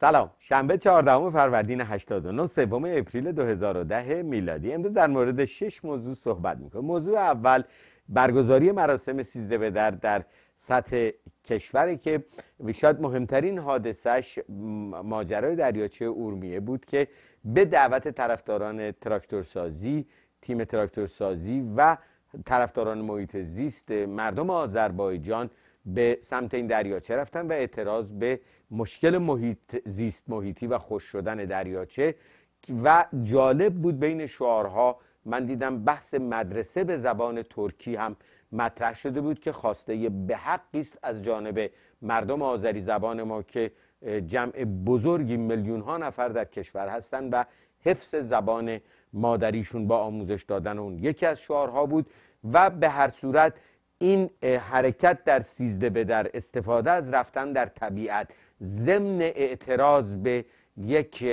سلام شنبه 14 فروردین 89 سوم اپریل 2010 میلادی امروز در مورد شش موضوع صحبت میکنم موضوع اول برگزاری مراسم سیزده به در در سطح کشوری که شاید مهمترین حادثش ماجرای دریاچه اورمیه بود که به دعوت طرفداران تراکتورسازی تیم تراکتورسازی و طرفداران محیط زیست مردم آذربایجان به سمت این دریاچه رفتن و اعتراض به مشکل محیط زیست محیطی و خوش شدن دریاچه و جالب بود بین شعارها من دیدم بحث مدرسه به زبان ترکی هم مطرح شده بود که خواسته به حقی است از جانب مردم آذری زبان ما که جمع بزرگی میلیون ها نفر در کشور هستند و حفظ زبان مادریشون با آموزش دادن اون یکی از شعارها بود و به هر صورت این حرکت در سیزده به در استفاده از رفتن در طبیعت ضمن اعتراض به یک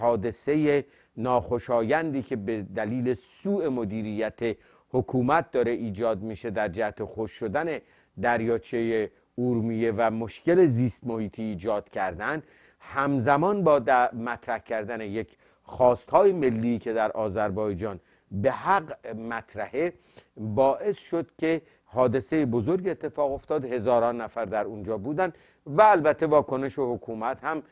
حادثه ناخوشایندی که به دلیل سوء مدیریت حکومت داره ایجاد میشه در جهت خوش شدن دریاچه ارمیه و مشکل زیست محیطی ایجاد کردن همزمان با مطرح کردن یک خواستهای ملی که در آذربایجان به حق مطرحه باعث شد که حادثه بزرگ اتفاق افتاد هزاران نفر در اونجا بودن و البته واکنش و حکومت هم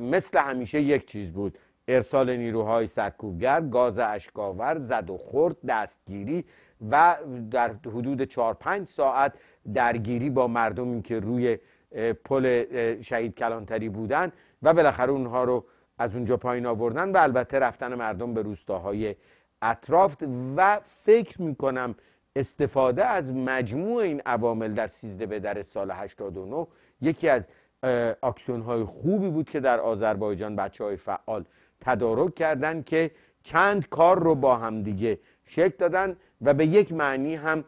مثل همیشه یک چیز بود ارسال نیروهای سرکوبگر گاز اشکاور زد و خورد دستگیری و در حدود 4 5 ساعت درگیری با مردمی که روی پل شهید کلانتری بودن و بالاخره اونها رو از اونجا پایین آوردن و البته رفتن مردم به روستاهای اطراف و فکر میکنم استفاده از مجموع این عوامل در سیزده به در سال 89 یکی از اکسون های خوبی بود که در آذربایجان بچه های فعال تدارک کردند که چند کار رو با هم دیگه شکل دادن و به یک معنی هم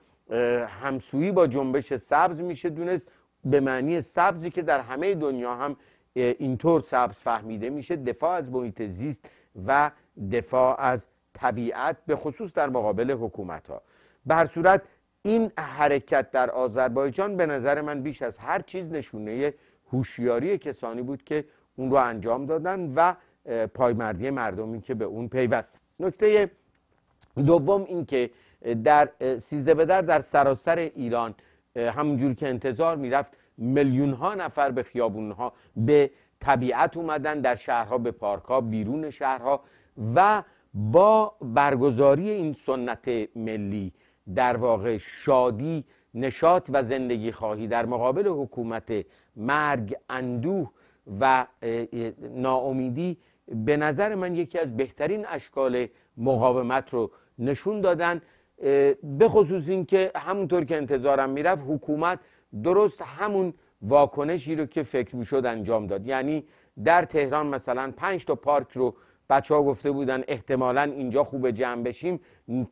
همسویی با جنبش سبز میشه دونست به معنی سبزی که در همه دنیا هم اینطور سبز فهمیده میشه دفاع از محیط زیست و دفاع از طبیعت به خصوص در مقابل حکومت ها به هر صورت این حرکت در آذربایجان به نظر من بیش از هر چیز نشونه هوشیاری کسانی بود که اون رو انجام دادن و پایمردی مردمی که به اون پیوست. نکته دوم که در سیزده بدر در سراسر ایران همونجور که انتظار میرفت میلیون ها نفر به خیابون ها به طبیعت اومدن در شهرها به پارک بیرون شهرها و با برگزاری این سنت ملی در واقع شادی نشاط و زندگی خواهی در مقابل حکومت مرگ اندوه و ناامیدی به نظر من یکی از بهترین اشکال مقاومت رو نشون دادن به خصوص اینکه همونطور که انتظارم میرفت حکومت درست همون واکنشی رو که فکر میشد انجام داد یعنی در تهران مثلا پنج تا پارک رو بچه ها گفته بودن احتمالا اینجا خوب جمع بشیم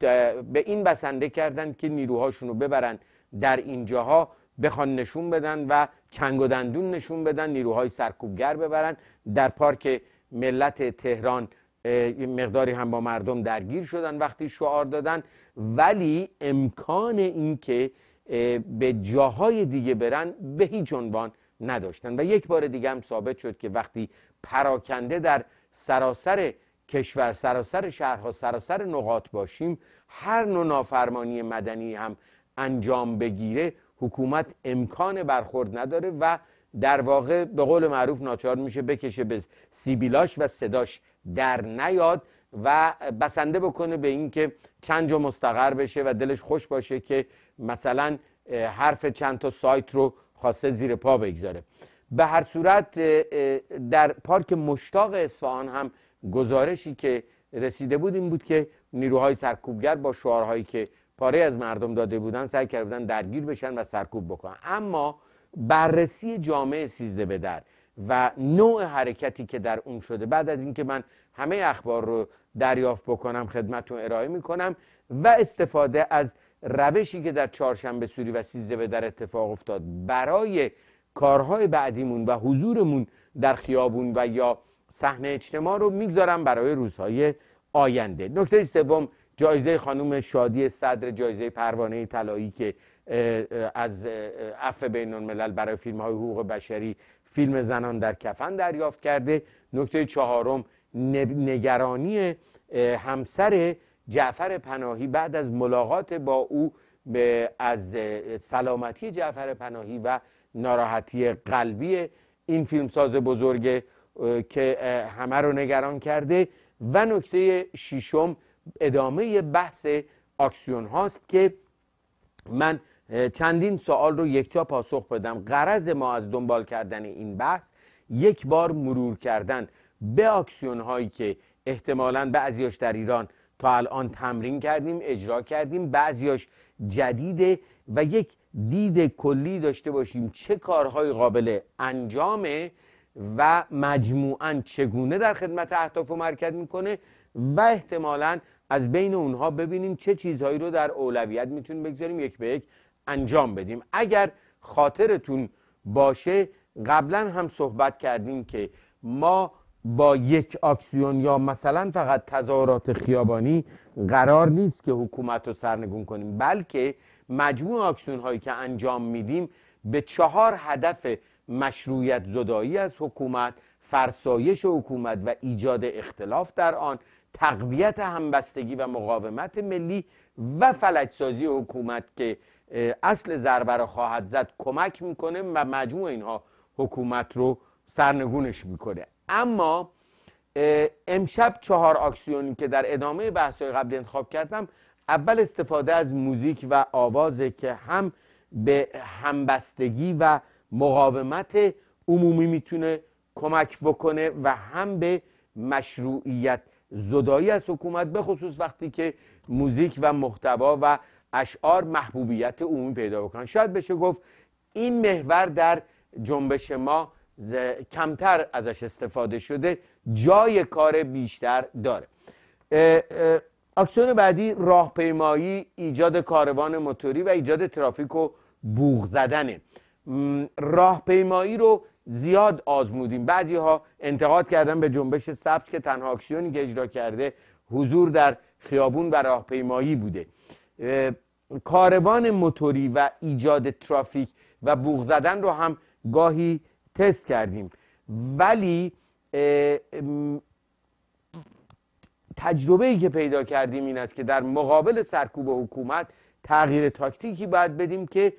به این بسنده کردن که نیروهاشون رو ببرن در اینجاها بخوان نشون بدن و چنگ و دندون نشون بدن نیروهای سرکوبگر ببرن در پارک ملت تهران مقداری هم با مردم درگیر شدن وقتی شعار دادن ولی امکان اینکه به جاهای دیگه برن به هیچ عنوان نداشتن و یک بار دیگه هم ثابت شد که وقتی پراکنده در سراسر کشور سراسر شهرها سراسر نقاط باشیم هر نوع نافرمانی مدنی هم انجام بگیره حکومت امکان برخورد نداره و در واقع به قول معروف ناچار میشه بکشه به سیبیلاش و صداش در نیاد و بسنده بکنه به اینکه چند جا مستقر بشه و دلش خوش باشه که مثلا حرف چند تا سایت رو خواسته زیر پا بگذاره به هر صورت در پارک مشتاق اصفهان هم گزارشی که رسیده بود این بود که نیروهای سرکوبگر با شعارهایی که پاره از مردم داده بودن سعی کرده بودن درگیر بشن و سرکوب بکنن اما بررسی جامعه سیزده به در و نوع حرکتی که در اون شده بعد از اینکه من همه اخبار رو دریافت بکنم خدمتون ارائه میکنم و استفاده از روشی که در چهارشنبه سوری و سیزده به در اتفاق افتاد برای کارهای بعدیمون و حضورمون در خیابون و یا صحنه اجتماع رو میگذارم برای روزهای آینده نکته سوم جایزه خانم شادی صدر جایزه پروانه طلایی که از عفو بین برای فیلم های حقوق بشری فیلم زنان در کفن دریافت کرده نکته چهارم نگرانی همسر جعفر پناهی بعد از ملاقات با او به از سلامتی جعفر پناهی و ناراحتی قلبی این فیلمساز بزرگ که همه رو نگران کرده و نکته ششم ادامه بحث آکسیون هاست که من چندین سوال رو یکجا پاسخ بدم غرض ما از دنبال کردن این بحث یک بار مرور کردن به آکسیون هایی که احتمالا بعضیاش در ایران تا الان تمرین کردیم اجرا کردیم بعضیاش جدیده و یک دید کلی داشته باشیم چه کارهای قابل انجامه و مجموعا چگونه در خدمت اهداف و مرکز میکنه و احتمالا از بین اونها ببینیم چه چیزهایی رو در اولویت میتونیم بگذاریم یک به یک انجام بدیم اگر خاطرتون باشه قبلا هم صحبت کردیم که ما با یک آکسیون یا مثلا فقط تظاهرات خیابانی قرار نیست که حکومت رو سرنگون کنیم بلکه مجموع آکسیون هایی که انجام میدیم به چهار هدف مشروعیت زدایی از حکومت فرسایش حکومت و ایجاد اختلاف در آن تقویت همبستگی و مقاومت ملی و فلجسازی حکومت که اصل ضربه را خواهد زد کمک میکنه و مجموع اینها حکومت رو سرنگونش میکنه اما امشب چهار آکسیونی که در ادامه بحث‌های قبلی انتخاب کردم اول استفاده از موزیک و آوازه که هم به همبستگی و مقاومت عمومی میتونه کمک بکنه و هم به مشروعیت زدایی از حکومت به خصوص وقتی که موزیک و محتوا و اشعار محبوبیت عمومی پیدا بکنن شاید بشه گفت این محور در جنبش ما کمتر ازش استفاده شده جای کار بیشتر داره اکشن بعدی راهپیمایی ایجاد کاروان موتوری و ایجاد ترافیک و بوغ زدنه راهپیمایی رو زیاد آزمودیم بعضی ها انتقاد کردن به جنبش سبز که تنها اکسیونی که اجرا کرده حضور در خیابون و راهپیمایی بوده کاروان موتوری و ایجاد ترافیک و بوغ زدن رو هم گاهی تست کردیم ولی تجربه ای که پیدا کردیم این است که در مقابل سرکوب حکومت تغییر تاکتیکی باید بدیم که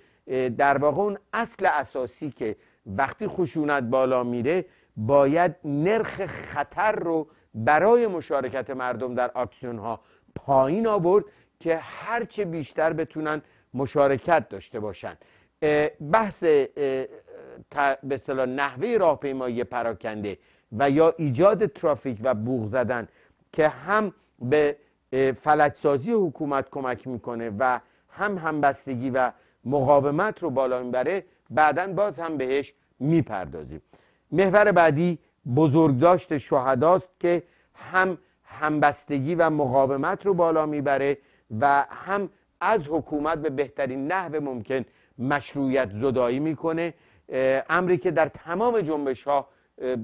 در واقع اون اصل اساسی که وقتی خشونت بالا میره باید نرخ خطر رو برای مشارکت مردم در اکسیون ها پایین آورد که هرچه بیشتر بتونن مشارکت داشته باشن بحث به اصطلاح نحوه راهپیمایی پراکنده و یا ایجاد ترافیک و بوغ زدن که هم به فلجسازی حکومت کمک میکنه و هم همبستگی و مقاومت رو بالا میبره بعدا باز هم بهش میپردازیم محور بعدی بزرگداشت شهداست که هم همبستگی و مقاومت رو بالا میبره و هم از حکومت به بهترین نحو ممکن مشروعیت زدایی میکنه امری که در تمام جنبش ها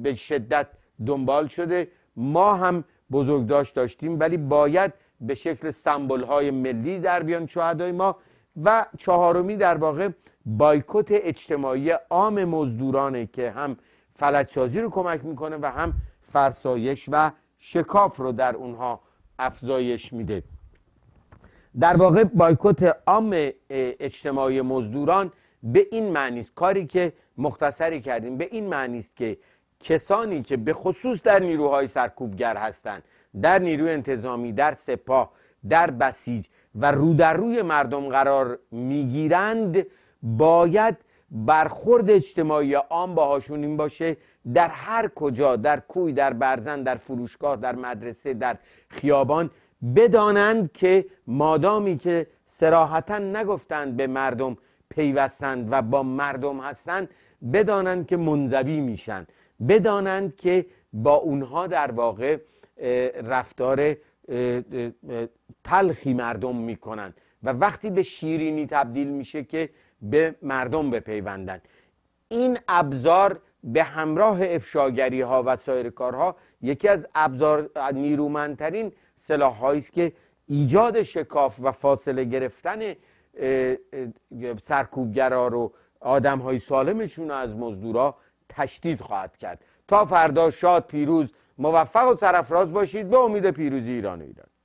به شدت دنبال شده ما هم بزرگ داشت داشتیم ولی باید به شکل سمبل های ملی در بیان شهدای ما و چهارمی در واقع بایکوت اجتماعی عام مزدورانه که هم فلجسازی رو کمک میکنه و هم فرسایش و شکاف رو در اونها افزایش میده در واقع بایکوت عام اجتماعی مزدوران به این معنی است کاری که مختصری کردیم به این معنی است که کسانی که به خصوص در نیروهای سرکوبگر هستند در نیروی انتظامی در سپاه در بسیج و رو در روی مردم قرار میگیرند باید برخورد اجتماعی عام باهاشون این باشه در هر کجا در کوی در برزن در فروشگاه در مدرسه در خیابان بدانند که مادامی که سراحتا نگفتند به مردم پیوستند و با مردم هستند بدانند که منزوی میشن بدانند که با اونها در واقع رفتار تلخی مردم میکنند و وقتی به شیرینی تبدیل میشه که به مردم بپیوندند، این ابزار به همراه افشاگری ها و سایر کارها یکی از ابزار نیرومندترین سلاح است که ایجاد شکاف و فاصله گرفتن سرکوبگرا رو آدم های سالمشون از مزدورا تشدید خواهد کرد تا فردا شاد پیروز موفق و سرفراز باشید به امید پیروزی ایران و ایران